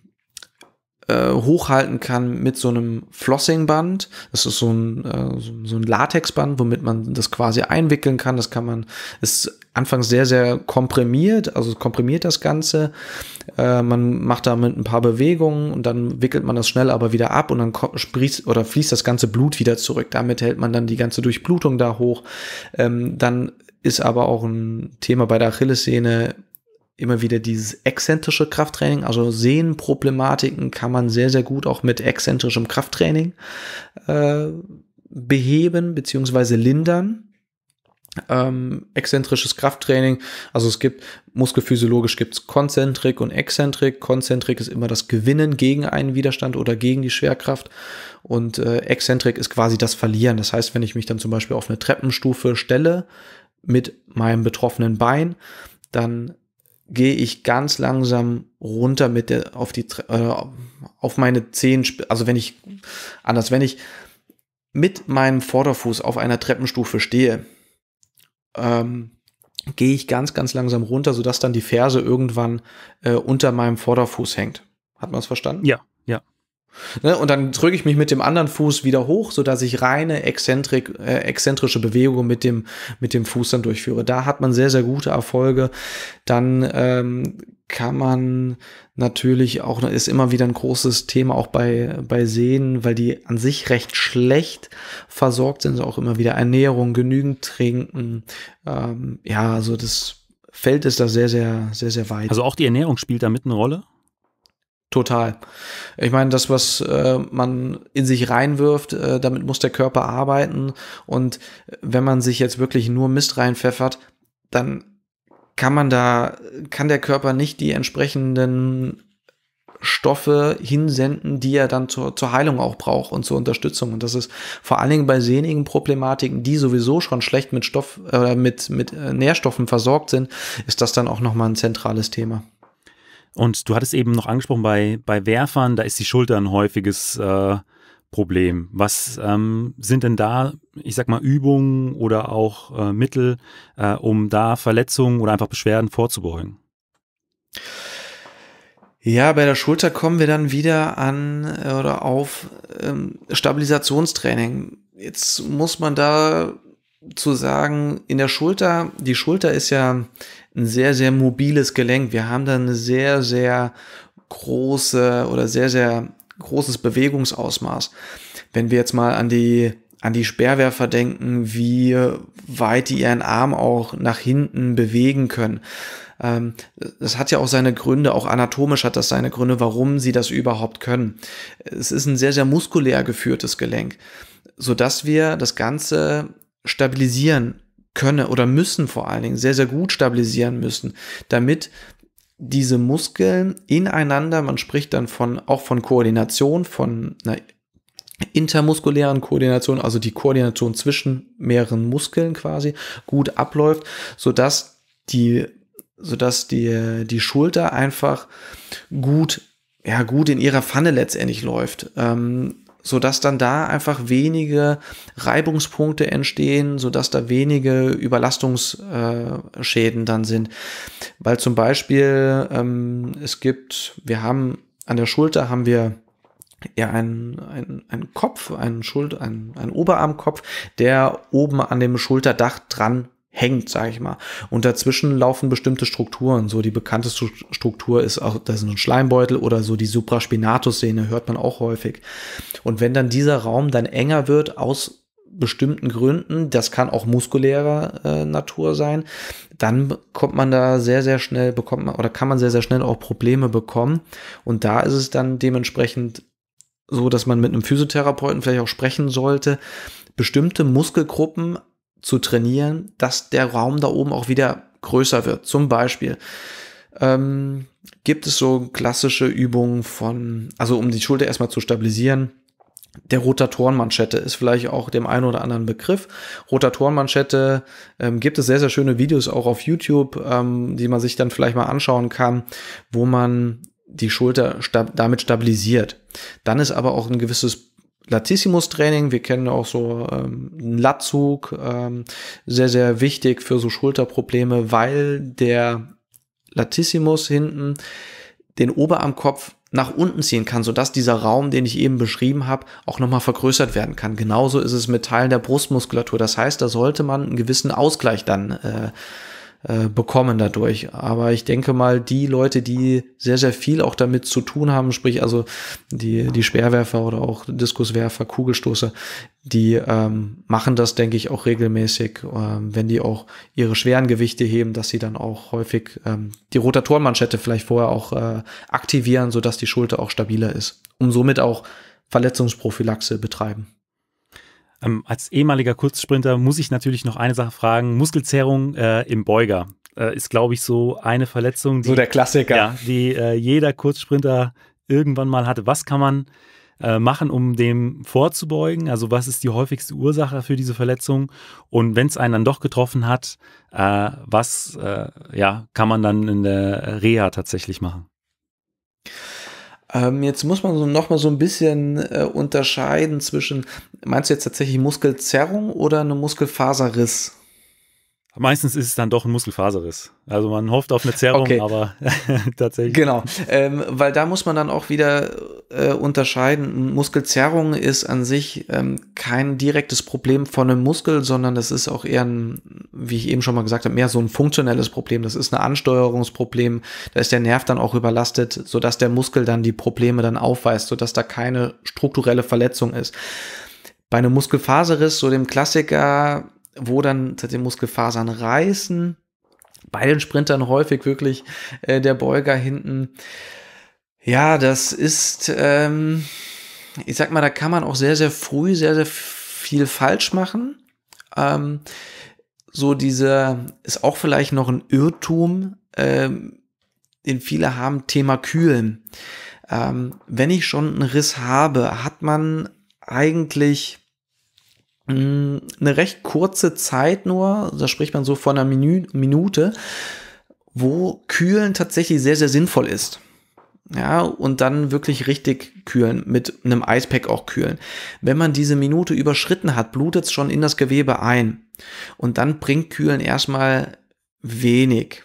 äh, hochhalten kann mit so einem Flossingband. Das ist so ein, äh, so ein Latexband, womit man das quasi einwickeln kann. Das kann man, ist anfangs sehr, sehr komprimiert, also komprimiert das Ganze. Äh, man macht damit ein paar Bewegungen und dann wickelt man das schnell aber wieder ab und dann sprießt oder fließt das ganze Blut wieder zurück. Damit hält man dann die ganze Durchblutung da hoch. Ähm, dann ist aber auch ein Thema bei der Achillessehne immer wieder dieses exzentrische Krafttraining. Also Sehnenproblematiken kann man sehr, sehr gut auch mit exzentrischem Krafttraining äh, beheben bzw. lindern. Ähm, exzentrisches Krafttraining, also es gibt muskelphysiologisch gibt's Konzentrik und Exzentrik. Konzentrik ist immer das Gewinnen gegen einen Widerstand oder gegen die Schwerkraft und äh, Exzentrik ist quasi das Verlieren. Das heißt, wenn ich mich dann zum Beispiel auf eine Treppenstufe stelle, mit meinem betroffenen Bein, dann gehe ich ganz langsam runter mit der, auf die äh, auf meine Zehen, also wenn ich anders, wenn ich mit meinem Vorderfuß auf einer Treppenstufe stehe, ähm, gehe ich ganz ganz langsam runter, sodass dann die Ferse irgendwann äh, unter meinem Vorderfuß hängt. Hat man es verstanden? Ja, ja. Ne? Und dann drücke ich mich mit dem anderen Fuß wieder hoch, sodass ich reine exzentrik, äh, exzentrische Bewegungen mit dem, mit dem Fuß dann durchführe. Da hat man sehr, sehr gute Erfolge. Dann ähm, kann man natürlich auch, ist immer wieder ein großes Thema auch bei, bei Sehnen, weil die an sich recht schlecht versorgt sind, also auch immer wieder Ernährung, genügend trinken. Ähm, ja, also das Feld ist da sehr, sehr, sehr, sehr weit. Also auch die Ernährung spielt da mit eine Rolle? Total. Ich meine, das, was äh, man in sich reinwirft, äh, damit muss der Körper arbeiten. Und wenn man sich jetzt wirklich nur Mist reinpfeffert, dann kann man da, kann der Körper nicht die entsprechenden Stoffe hinsenden, die er dann zur, zur Heilung auch braucht und zur Unterstützung. Und das ist vor allen Dingen bei sehnigen Problematiken, die sowieso schon schlecht mit Stoff, äh, mit, mit äh, Nährstoffen versorgt sind, ist das dann auch nochmal ein zentrales Thema. Und du hattest eben noch angesprochen, bei, bei Werfern, da ist die Schulter ein häufiges äh, Problem. Was ähm, sind denn da, ich sag mal, Übungen oder auch äh, Mittel, äh, um da Verletzungen oder einfach Beschwerden vorzubeugen? Ja, bei der Schulter kommen wir dann wieder an äh, oder auf ähm, Stabilisationstraining. Jetzt muss man da zu sagen, in der Schulter, die Schulter ist ja ein sehr, sehr mobiles Gelenk. Wir haben da eine sehr, sehr große oder sehr, sehr großes Bewegungsausmaß. Wenn wir jetzt mal an die an die Speerwerfer denken, wie weit die ihren Arm auch nach hinten bewegen können. Ähm, das hat ja auch seine Gründe, auch anatomisch hat das seine Gründe, warum sie das überhaupt können. Es ist ein sehr, sehr muskulär geführtes Gelenk, so dass wir das Ganze stabilisieren können oder müssen vor allen Dingen sehr, sehr gut stabilisieren müssen, damit diese Muskeln ineinander, man spricht dann von, auch von Koordination, von einer intermuskulären Koordination, also die Koordination zwischen mehreren Muskeln quasi gut abläuft, sodass die, sodass die, die Schulter einfach gut, ja, gut in ihrer Pfanne letztendlich läuft. Ähm, sodass dann da einfach wenige Reibungspunkte entstehen, sodass da wenige Überlastungsschäden äh, dann sind. Weil zum Beispiel ähm, es gibt, wir haben an der Schulter haben wir ja einen, ein, ein Kopf, einen, Schulter, einen Oberarmkopf, der oben an dem Schulterdach dran hängt, sage ich mal. Und dazwischen laufen bestimmte Strukturen. So die bekannteste Struktur ist auch, das ist ein Schleimbeutel oder so die Supraspinatus-Sehne, hört man auch häufig. Und wenn dann dieser Raum dann enger wird aus bestimmten Gründen, das kann auch muskulärer äh, Natur sein, dann kommt man da sehr, sehr schnell, bekommt man oder kann man sehr, sehr schnell auch Probleme bekommen. Und da ist es dann dementsprechend so, dass man mit einem Physiotherapeuten vielleicht auch sprechen sollte, bestimmte Muskelgruppen zu trainieren, dass der Raum da oben auch wieder größer wird. Zum Beispiel ähm, gibt es so klassische Übungen von, also um die Schulter erstmal zu stabilisieren, der Rotatorenmanschette ist vielleicht auch dem einen oder anderen Begriff. Rotatorenmanschette ähm, gibt es sehr, sehr schöne Videos auch auf YouTube, ähm, die man sich dann vielleicht mal anschauen kann, wo man die Schulter sta damit stabilisiert. Dann ist aber auch ein gewisses Latissimus-Training. Wir kennen auch so ähm, einen Latzug, ähm, sehr, sehr wichtig für so Schulterprobleme, weil der Latissimus hinten den Oberarmkopf nach unten ziehen kann, sodass dieser Raum, den ich eben beschrieben habe, auch nochmal vergrößert werden kann. Genauso ist es mit Teilen der Brustmuskulatur. Das heißt, da sollte man einen gewissen Ausgleich dann äh, äh, bekommen dadurch. Aber ich denke mal, die Leute, die sehr, sehr viel auch damit zu tun haben, sprich also die, die Speerwerfer oder auch Diskuswerfer, Kugelstoßer, die ähm, machen das, denke ich, auch regelmäßig, ähm, wenn die auch ihre schweren Gewichte heben, dass sie dann auch häufig ähm, die Rotatorenmanschette vielleicht vorher auch äh, aktivieren, sodass die Schulter auch stabiler ist, um somit auch Verletzungsprophylaxe betreiben. Ähm, als ehemaliger Kurzsprinter muss ich natürlich noch eine Sache fragen. Muskelzerrung äh, im Beuger äh, ist, glaube ich, so eine Verletzung, die, so der Klassiker. Ja, die äh, jeder Kurzsprinter irgendwann mal hatte. Was kann man äh, machen, um dem vorzubeugen? Also was ist die häufigste Ursache für diese Verletzung? Und wenn es einen dann doch getroffen hat, äh, was äh, ja, kann man dann in der Reha tatsächlich machen? Ähm, jetzt muss man so noch mal so ein bisschen äh, unterscheiden zwischen, meinst du jetzt tatsächlich Muskelzerrung oder eine Muskelfaserriss? Meistens ist es dann doch ein Muskelfaserriss. Also man hofft auf eine Zerrung, okay. aber tatsächlich. Genau, ähm, weil da muss man dann auch wieder äh, unterscheiden. Muskelzerrung ist an sich ähm, kein direktes Problem von einem Muskel, sondern das ist auch eher ein, wie ich eben schon mal gesagt habe, mehr so ein funktionelles Problem. Das ist ein Ansteuerungsproblem. Da ist der Nerv dann auch überlastet, sodass der Muskel dann die Probleme dann aufweist, sodass da keine strukturelle Verletzung ist. Bei einem Muskelfaserriss, so dem Klassiker, wo dann die Muskelfasern reißen. Bei den Sprintern häufig wirklich äh, der Beuger hinten. Ja, das ist, ähm, ich sag mal, da kann man auch sehr, sehr früh sehr, sehr viel falsch machen. Ähm, so diese, ist auch vielleicht noch ein Irrtum, ähm, den viele haben, Thema Kühlen. Ähm, wenn ich schon einen Riss habe, hat man eigentlich mh, mm, eine recht kurze Zeit nur, da spricht man so von einer Minu Minute, wo Kühlen tatsächlich sehr, sehr sinnvoll ist. Ja, und dann wirklich richtig kühlen, mit einem Eispack auch kühlen. Wenn man diese Minute überschritten hat, blutet es schon in das Gewebe ein. Und dann bringt Kühlen erstmal wenig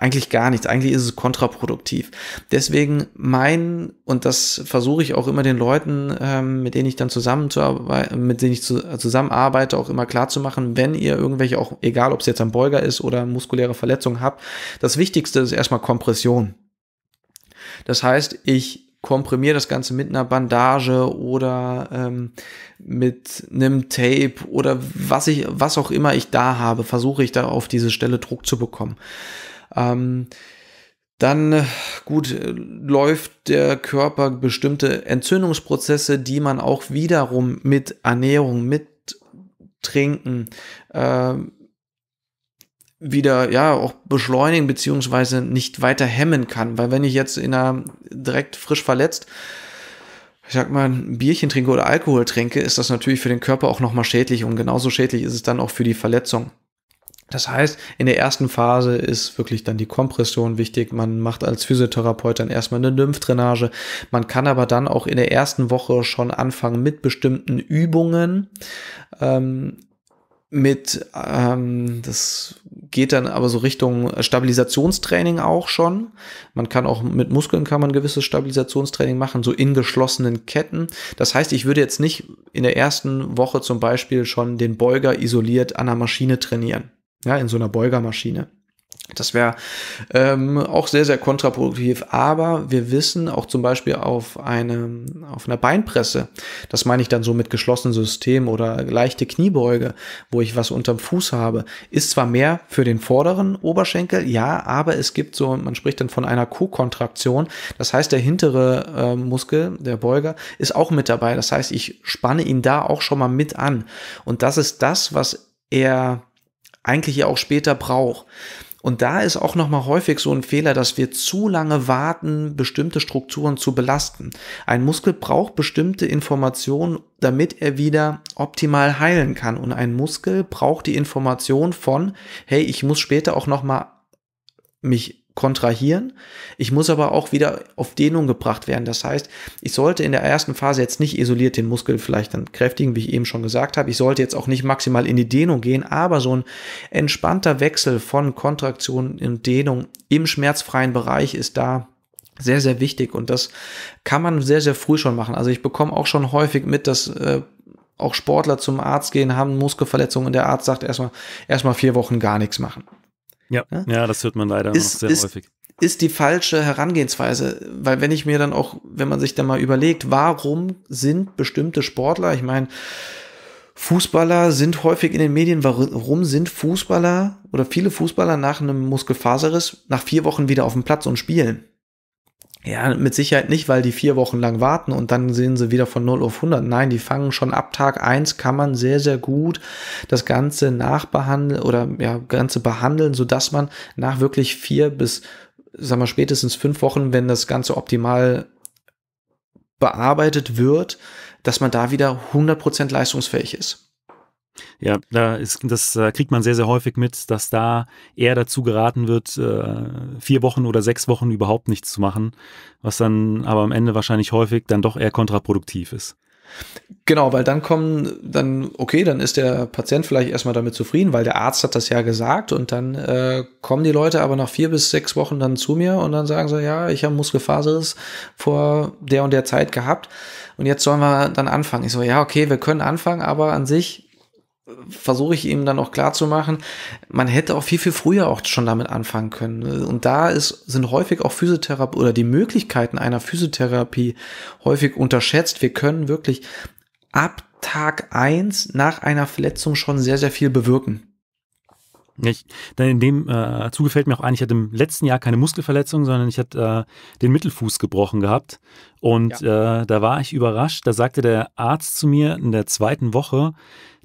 eigentlich gar nichts. Eigentlich ist es kontraproduktiv. Deswegen mein, und das versuche ich auch immer den Leuten, ähm, mit denen ich dann zusammenzuarbeiten, mit denen ich zu, zusammenarbeite, auch immer klar zu machen, wenn ihr irgendwelche, auch egal ob es jetzt am Beuger ist oder muskuläre Verletzungen habt, das Wichtigste ist erstmal Kompression. Das heißt, ich komprimiere das Ganze mit einer Bandage oder ähm, mit einem Tape oder was ich, was auch immer ich da habe, versuche ich da auf diese Stelle Druck zu bekommen. Ähm, dann äh, gut äh, läuft der Körper bestimmte Entzündungsprozesse, die man auch wiederum mit Ernährung, mit Trinken äh, wieder ja auch beschleunigen beziehungsweise nicht weiter hemmen kann, weil wenn ich jetzt in einer direkt frisch verletzt ich sag mal, ein Bierchen trinke oder Alkohol trinke, ist das natürlich für den Körper auch nochmal schädlich und genauso schädlich ist es dann auch für die Verletzung. Das heißt, in der ersten Phase ist wirklich dann die Kompression wichtig. Man macht als Physiotherapeut dann erstmal eine Lymphdrainage. Man kann aber dann auch in der ersten Woche schon anfangen mit bestimmten Übungen. Ähm, mit, ähm, das geht dann aber so Richtung Stabilisationstraining auch schon. Man kann auch mit Muskeln kann man gewisses Stabilisationstraining machen, so in geschlossenen Ketten. Das heißt, ich würde jetzt nicht in der ersten Woche zum Beispiel schon den Beuger isoliert an der Maschine trainieren ja, in so einer Beugermaschine. Das wäre ähm, auch sehr, sehr kontraproduktiv. Aber wir wissen auch zum Beispiel auf, einem, auf einer Beinpresse, das meine ich dann so mit geschlossenem System oder leichte Kniebeuge, wo ich was unterm Fuß habe, ist zwar mehr für den vorderen Oberschenkel, ja, aber es gibt so, man spricht dann von einer Co-Kontraktion. Das heißt, der hintere äh, Muskel, der Beuger, ist auch mit dabei. Das heißt, ich spanne ihn da auch schon mal mit an. Und das ist das, was er eigentlich ja auch später braucht. Und da ist auch nochmal häufig so ein Fehler, dass wir zu lange warten, bestimmte Strukturen zu belasten. Ein Muskel braucht bestimmte Informationen, damit er wieder optimal heilen kann. Und ein Muskel braucht die Information von, hey, ich muss später auch nochmal mich kontrahieren. Ich muss aber auch wieder auf Dehnung gebracht werden. Das heißt, ich sollte in der ersten Phase jetzt nicht isoliert den Muskel vielleicht dann kräftigen, wie ich eben schon gesagt habe. Ich sollte jetzt auch nicht maximal in die Dehnung gehen, aber so ein entspannter Wechsel von Kontraktion und Dehnung im schmerzfreien Bereich ist da sehr, sehr wichtig und das kann man sehr, sehr früh schon machen. Also ich bekomme auch schon häufig mit, dass äh, auch Sportler zum Arzt gehen, haben Muskelverletzungen und der Arzt sagt erstmal, erstmal vier Wochen gar nichts machen. Ja, ja, ja das hört man leider ist, noch sehr ist, häufig. Ist die falsche Herangehensweise, weil wenn ich mir dann auch, wenn man sich dann mal überlegt, warum sind bestimmte Sportler, ich meine, Fußballer sind häufig in den Medien, warum sind Fußballer oder viele Fußballer nach einem Muskelfaserriss nach vier Wochen wieder auf dem Platz und spielen? Ja, mit Sicherheit nicht, weil die vier Wochen lang warten und dann sehen sie wieder von 0 auf 100. Nein, die fangen schon ab Tag 1, kann man sehr, sehr gut das Ganze nachbehandeln oder ja, Ganze behandeln, so dass man nach wirklich vier bis, sagen wir, spätestens fünf Wochen, wenn das Ganze optimal bearbeitet wird, dass man da wieder 100% leistungsfähig ist. Ja, da ist, das äh, kriegt man sehr, sehr häufig mit, dass da eher dazu geraten wird, äh, vier Wochen oder sechs Wochen überhaupt nichts zu machen, was dann aber am Ende wahrscheinlich häufig dann doch eher kontraproduktiv ist. Genau, weil dann kommen, dann, okay, dann ist der Patient vielleicht erstmal damit zufrieden, weil der Arzt hat das ja gesagt und dann äh, kommen die Leute aber nach vier bis sechs Wochen dann zu mir und dann sagen sie, ja, ich habe Muskelfaseres vor der und der Zeit gehabt und jetzt sollen wir dann anfangen. Ich so, ja, okay, wir können anfangen, aber an sich versuche ich ihm dann auch klar zu machen, man hätte auch viel, viel früher auch schon damit anfangen können. Ne? Und da ist, sind häufig auch Physiotherapie oder die Möglichkeiten einer Physiotherapie häufig unterschätzt. Wir können wirklich ab Tag eins nach einer Verletzung schon sehr, sehr viel bewirken. Ich, dann in dem äh, Zuge fällt mir auch ein, ich hatte im letzten Jahr keine Muskelverletzung, sondern ich hatte äh, den Mittelfuß gebrochen gehabt. Und ja. äh, da war ich überrascht. Da sagte der Arzt zu mir in der zweiten Woche,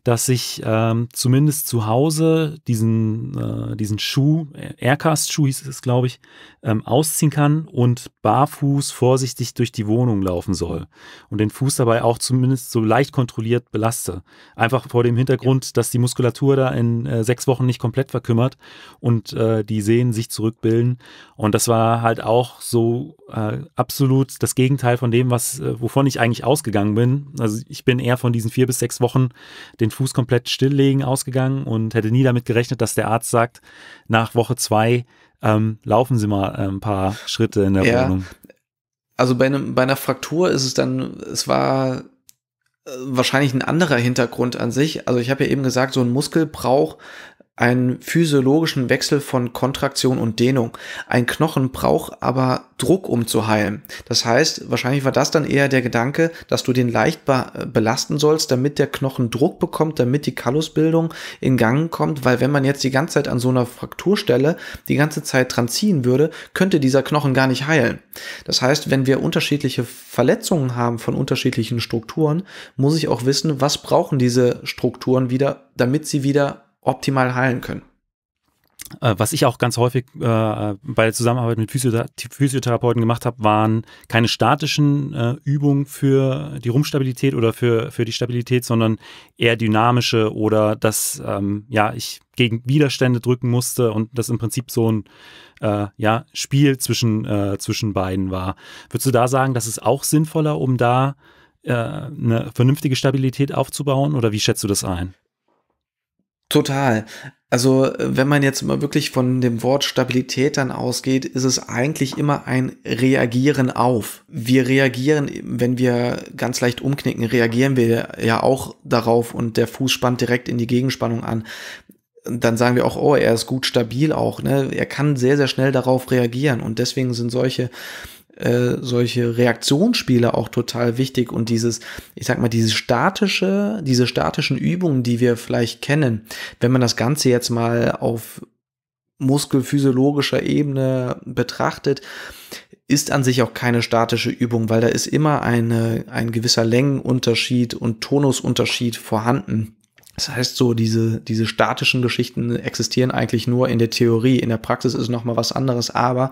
dass ich ähm, zumindest zu Hause diesen, äh, diesen Schuh, Aircast-Schuh hieß es, glaube ich, ähm, ausziehen kann und barfuß vorsichtig durch die Wohnung laufen soll. Und den Fuß dabei auch zumindest so leicht kontrolliert belaste. Einfach vor dem Hintergrund, dass die Muskulatur da in äh, sechs Wochen nicht komplett verkümmert und äh, die Sehnen sich zurückbilden. Und das war halt auch so äh, absolut das Gegenteil von dem, was, äh, wovon ich eigentlich ausgegangen bin. Also ich bin eher von diesen vier bis sechs Wochen den Fuß komplett stilllegen ausgegangen und hätte nie damit gerechnet, dass der Arzt sagt, nach Woche zwei ähm, laufen Sie mal äh, ein paar Schritte in der ja. Wohnung. Also bei, einem, bei einer Fraktur ist es dann, es war äh, wahrscheinlich ein anderer Hintergrund an sich. Also ich habe ja eben gesagt, so ein Muskel braucht einen physiologischen Wechsel von Kontraktion und Dehnung. Ein Knochen braucht aber Druck, um zu heilen. Das heißt, wahrscheinlich war das dann eher der Gedanke, dass du den leicht äh, belasten sollst, damit der Knochen Druck bekommt, damit die Kallusbildung in Gang kommt, weil wenn man jetzt die ganze Zeit an so einer Frakturstelle die ganze Zeit dran ziehen würde, könnte dieser Knochen gar nicht heilen. Das heißt, wenn wir unterschiedliche Verletzungen haben von unterschiedlichen Strukturen, muss ich auch wissen, was brauchen diese Strukturen wieder, damit sie wieder optimal heilen können. Äh, was ich auch ganz häufig äh, bei der Zusammenarbeit mit Physiotherapeuten gemacht habe, waren keine statischen äh, Übungen für die Rumpfstabilität oder für, für die Stabilität, sondern eher dynamische oder dass ähm, ja, ich gegen Widerstände drücken musste und das im Prinzip so ein äh, ja, Spiel zwischen, äh, zwischen beiden war. Würdest du da sagen, das ist auch sinnvoller, um da äh, eine vernünftige Stabilität aufzubauen oder wie schätzt du das ein? Total. Also wenn man jetzt mal wirklich von dem Wort Stabilität dann ausgeht, ist es eigentlich immer ein Reagieren auf. Wir reagieren, wenn wir ganz leicht umknicken, reagieren wir ja auch darauf und der Fuß spannt direkt in die Gegenspannung an. Dann sagen wir auch, oh, er ist gut stabil auch. Ne? Er kann sehr, sehr schnell darauf reagieren und deswegen sind solche äh, solche Reaktionsspiele auch total wichtig und dieses, ich sag mal, diese statische, diese statischen Übungen, die wir vielleicht kennen, wenn man das Ganze jetzt mal auf muskelphysiologischer Ebene betrachtet, ist an sich auch keine statische Übung, weil da ist immer eine, ein gewisser Längenunterschied und Tonusunterschied vorhanden. Das heißt, so diese, diese statischen Geschichten existieren eigentlich nur in der Theorie. In der Praxis ist nochmal was anderes, aber,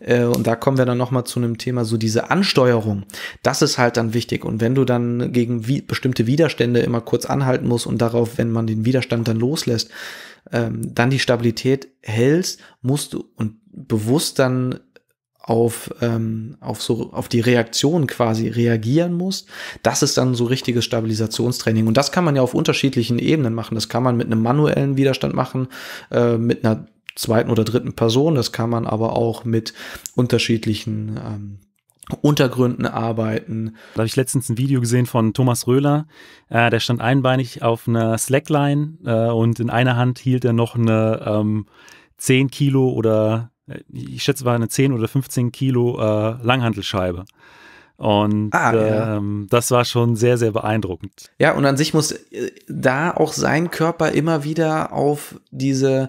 äh, und da kommen wir dann nochmal zu einem Thema, so diese Ansteuerung, das ist halt dann wichtig. Und wenn du dann gegen wie, bestimmte Widerstände immer kurz anhalten musst und darauf, wenn man den Widerstand dann loslässt, ähm, dann die Stabilität hältst, musst du und bewusst dann auf, ähm, auf, so, auf die Reaktion quasi reagieren musst, das ist dann so richtiges Stabilisationstraining. Und das kann man ja auf unterschiedlichen Ebenen machen. Das kann man mit einem manuellen Widerstand machen, äh, mit einer zweiten oder dritten Person. Das kann man aber auch mit unterschiedlichen ähm, Untergründen arbeiten. Da habe ich letztens ein Video gesehen von Thomas Röhler. Äh, der stand einbeinig auf einer Slackline äh, und in einer Hand hielt er noch eine ähm, 10 Kilo oder äh, ich schätze, war eine 10 oder 15 Kilo äh, Langhantelscheibe. Und ah, ja. Ähm, das war schon sehr, sehr beeindruckend. Ja, und an sich muss äh, da auch sein Körper immer wieder auf diese,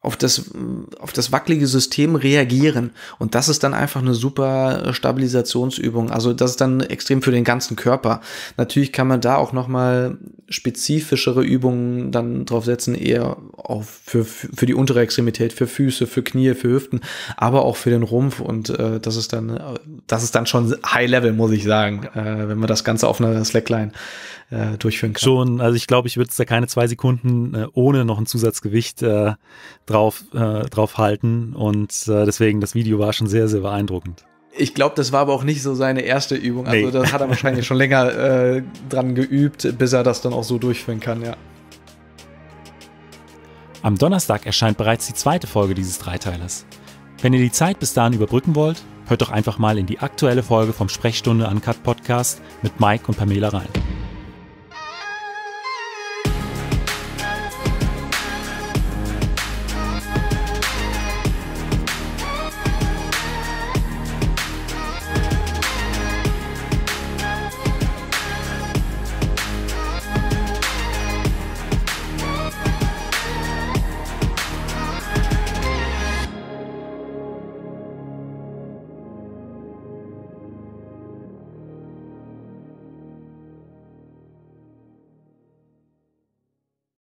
auf das, auf das wackelige System reagieren. Und das ist dann einfach eine super Stabilisationsübung. Also das ist dann extrem für den ganzen Körper. Natürlich kann man da auch nochmal spezifischere Übungen dann drauf setzen, eher auch für, für die untere Extremität, für Füße, für Knie, für Hüften, aber auch für den Rumpf. Und äh, das ist dann, das ist dann schon High Level, muss ich sagen, äh, wenn man das Ganze auf einer Slackline äh, durchführen kann. Schon, also ich glaube, ich würde es da keine zwei Sekunden äh, ohne noch ein Zusatzgewicht äh, drauf, äh, drauf halten. Und äh, deswegen, das Video war schon sehr, sehr beeindruckend. Ich glaube, das war aber auch nicht so seine erste Übung. Also nee. das hat er wahrscheinlich schon länger äh, dran geübt, bis er das dann auch so durchführen kann, ja. Am Donnerstag erscheint bereits die zweite Folge dieses Dreiteilers. Wenn ihr die Zeit bis dahin überbrücken wollt, hört doch einfach mal in die aktuelle Folge vom Sprechstunde Uncut Podcast mit Mike und Pamela rein.